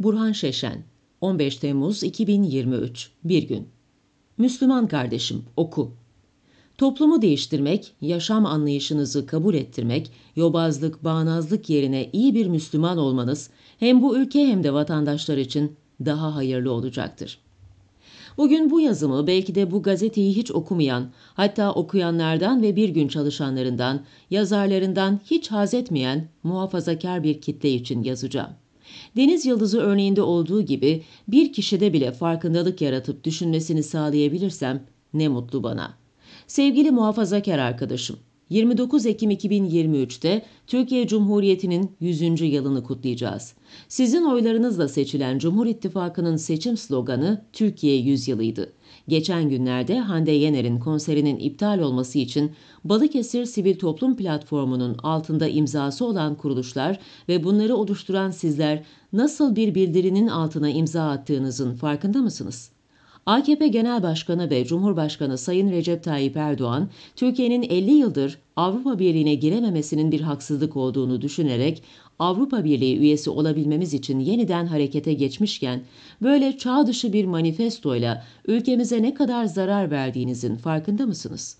Burhan Şeşen 15 Temmuz 2023 Bir gün Müslüman kardeşim oku. Toplumu değiştirmek, yaşam anlayışınızı kabul ettirmek, yobazlık, bağnazlık yerine iyi bir Müslüman olmanız hem bu ülke hem de vatandaşlar için daha hayırlı olacaktır. Bugün bu yazımı belki de bu gazeteyi hiç okumayan, hatta okuyanlardan ve bir gün çalışanlarından, yazarlarından hiç haz etmeyen muhafazakar bir kitle için yazacağım. Deniz yıldızı örneğinde olduğu gibi bir kişide bile farkındalık yaratıp düşünmesini sağlayabilirsem ne mutlu bana. Sevgili muhafazakar arkadaşım, 29 Ekim 2023'te Türkiye Cumhuriyeti'nin 100. yılını kutlayacağız. Sizin oylarınızla seçilen Cumhur İttifakı'nın seçim sloganı Türkiye 100 yılıydı. Geçen günlerde Hande Yener'in konserinin iptal olması için Balıkesir Sivil Toplum Platformu'nun altında imzası olan kuruluşlar ve bunları oluşturan sizler nasıl bir bildirinin altına imza attığınızın farkında mısınız? AKP Genel Başkanı ve Cumhurbaşkanı Sayın Recep Tayyip Erdoğan, Türkiye'nin 50 yıldır Avrupa Birliği'ne girememesinin bir haksızlık olduğunu düşünerek Avrupa Birliği üyesi olabilmemiz için yeniden harekete geçmişken böyle çağ dışı bir manifestoyla ülkemize ne kadar zarar verdiğinizin farkında mısınız?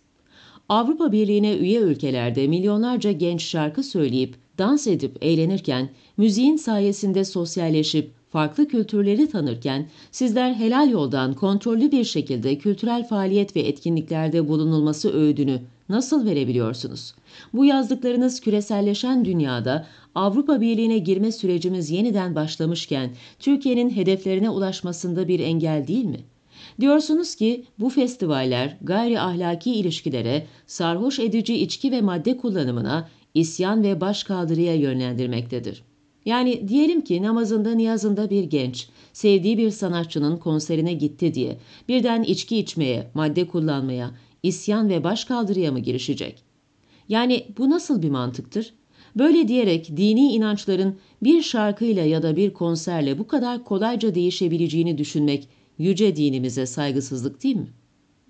Avrupa Birliği'ne üye ülkelerde milyonlarca genç şarkı söyleyip dans edip eğlenirken müziğin sayesinde sosyalleşip farklı kültürleri tanırken sizler helal yoldan kontrollü bir şekilde kültürel faaliyet ve etkinliklerde bulunulması öğüdünü nasıl verebiliyorsunuz? Bu yazdıklarınız küreselleşen dünyada Avrupa Birliği'ne girme sürecimiz yeniden başlamışken Türkiye'nin hedeflerine ulaşmasında bir engel değil mi? Diyorsunuz ki bu festivaller gayri ahlaki ilişkilere, sarhoş edici içki ve madde kullanımına, isyan ve başkaldırıya yönlendirmektedir. Yani diyelim ki namazında niyazında bir genç, sevdiği bir sanatçının konserine gitti diye birden içki içmeye, madde kullanmaya, isyan ve başkaldırıya mı girişecek? Yani bu nasıl bir mantıktır? Böyle diyerek dini inançların bir şarkıyla ya da bir konserle bu kadar kolayca değişebileceğini düşünmek yüce dinimize saygısızlık değil mi?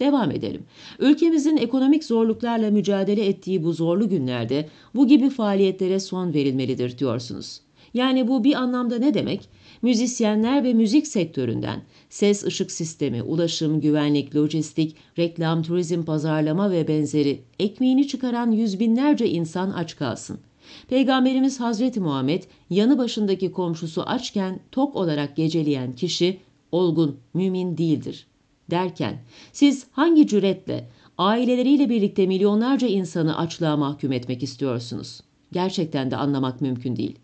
Devam edelim. Ülkemizin ekonomik zorluklarla mücadele ettiği bu zorlu günlerde bu gibi faaliyetlere son verilmelidir diyorsunuz. Yani bu bir anlamda ne demek? Müzisyenler ve müzik sektöründen ses ışık sistemi, ulaşım, güvenlik, lojistik, reklam, turizm, pazarlama ve benzeri ekmeğini çıkaran yüz binlerce insan aç kalsın. Peygamberimiz Hazreti Muhammed yanı başındaki komşusu açken tok olarak geceleyen kişi olgun, mümin değildir. Derken siz hangi cüretle aileleriyle birlikte milyonlarca insanı açlığa mahkum etmek istiyorsunuz? Gerçekten de anlamak mümkün değil.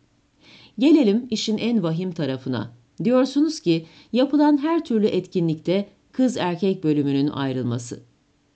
Gelelim işin en vahim tarafına. Diyorsunuz ki yapılan her türlü etkinlikte kız erkek bölümünün ayrılması.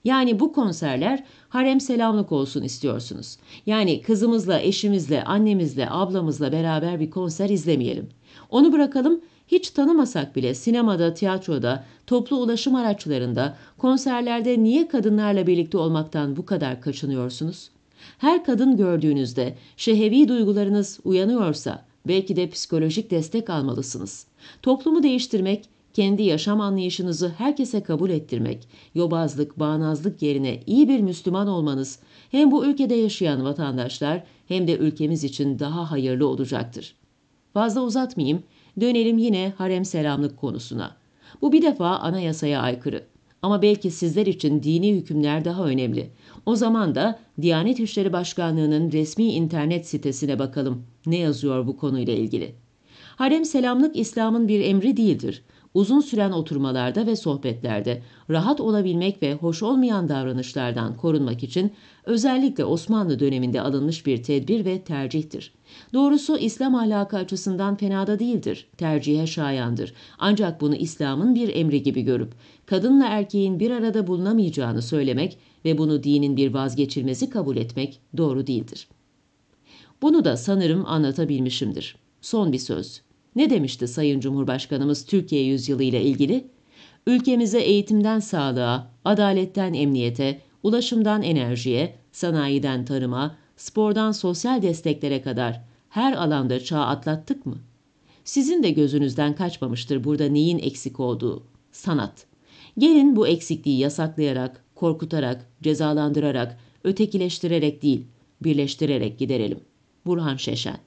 Yani bu konserler harem selamlık olsun istiyorsunuz. Yani kızımızla, eşimizle, annemizle, ablamızla beraber bir konser izlemeyelim. Onu bırakalım hiç tanımasak bile sinemada, tiyatroda, toplu ulaşım araçlarında, konserlerde niye kadınlarla birlikte olmaktan bu kadar kaçınıyorsunuz? Her kadın gördüğünüzde şehevi duygularınız uyanıyorsa Belki de psikolojik destek almalısınız. Toplumu değiştirmek, kendi yaşam anlayışınızı herkese kabul ettirmek, yobazlık, bağnazlık yerine iyi bir Müslüman olmanız hem bu ülkede yaşayan vatandaşlar hem de ülkemiz için daha hayırlı olacaktır. Fazla uzatmayayım, dönelim yine harem selamlık konusuna. Bu bir defa anayasaya aykırı. Ama belki sizler için dini hükümler daha önemli. O zaman da Diyanet İşleri Başkanlığı'nın resmi internet sitesine bakalım. Ne yazıyor bu konuyla ilgili? Harem selamlık İslam'ın bir emri değildir uzun süren oturmalarda ve sohbetlerde rahat olabilmek ve hoş olmayan davranışlardan korunmak için özellikle Osmanlı döneminde alınmış bir tedbir ve tercihtir. Doğrusu İslam ahlakı açısından fena da değildir, tercihe şayandır. Ancak bunu İslam'ın bir emri gibi görüp, kadınla erkeğin bir arada bulunamayacağını söylemek ve bunu dinin bir vazgeçilmezi kabul etmek doğru değildir. Bunu da sanırım anlatabilmişimdir. Son bir söz. Ne demişti Sayın Cumhurbaşkanımız Türkiye yüzyılı ile ilgili? Ülkemize eğitimden sağlığa, adaletten emniyete, ulaşımdan enerjiye, sanayiden tarıma, spordan sosyal desteklere kadar her alanda çağ atlattık mı? Sizin de gözünüzden kaçmamıştır burada neyin eksik olduğu. Sanat. Gelin bu eksikliği yasaklayarak, korkutarak, cezalandırarak, ötekileştirerek değil, birleştirerek giderelim. Burhan Şeşen